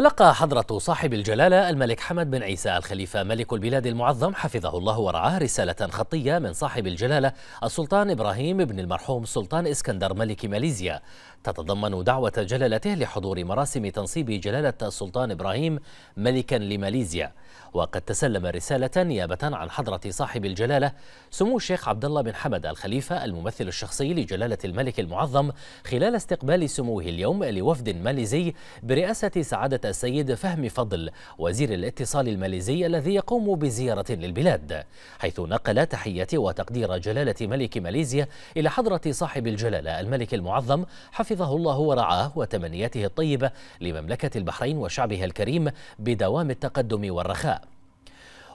تلقى حضرة صاحب الجلالة الملك حمد بن عيسى الخليفة ملك البلاد المعظم حفظه الله ورعاه رسالة خطية من صاحب الجلالة السلطان إبراهيم بن المرحوم سلطان إسكندر ملك ماليزيا تتضمن دعوة جلالته لحضور مراسم تنصيب جلالة السلطان إبراهيم ملكا لماليزيا وقد تسلم رسالة نيابة عن حضرة صاحب الجلالة سمو الشيخ عبد الله بن حمد الخليفة الممثل الشخصي لجلالة الملك المعظم خلال استقبال سموه اليوم لوفد ماليزي برئاسة سعادة السيد فهمي فضل وزير الاتصال الماليزي الذي يقوم بزيارة للبلاد حيث نقل تحية وتقدير جلالة ملك ماليزيا إلى حضرة صاحب الجلالة الملك المعظم حفظه الله ورعاه وتمنياته الطيبة لمملكة البحرين وشعبها الكريم بدوام التقدم والرخاء الرخاء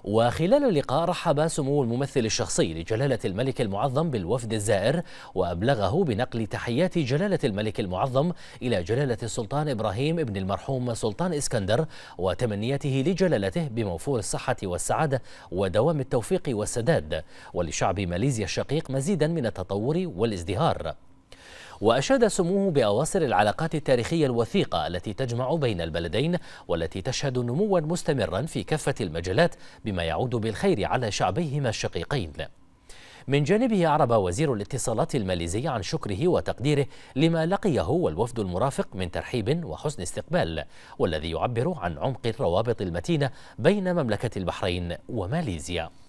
وخلال اللقاء رحب سمو الممثل الشخصي لجلالة الملك المعظم بالوفد الزائر وأبلغه بنقل تحيات جلالة الملك المعظم إلى جلالة السلطان إبراهيم ابن المرحوم سلطان إسكندر وتمنياته لجلالته بموفور الصحة والسعادة ودوام التوفيق والسداد ولشعب ماليزيا الشقيق مزيدا من التطور والازدهار وأشاد سموه بأواصر العلاقات التاريخية الوثيقة التي تجمع بين البلدين والتي تشهد نموا مستمرا في كافة المجالات بما يعود بالخير على شعبيهما الشقيقين من جانبه أعرب وزير الاتصالات الماليزي عن شكره وتقديره لما لقيه والوفد المرافق من ترحيب وحسن استقبال والذي يعبر عن عمق الروابط المتينة بين مملكة البحرين وماليزيا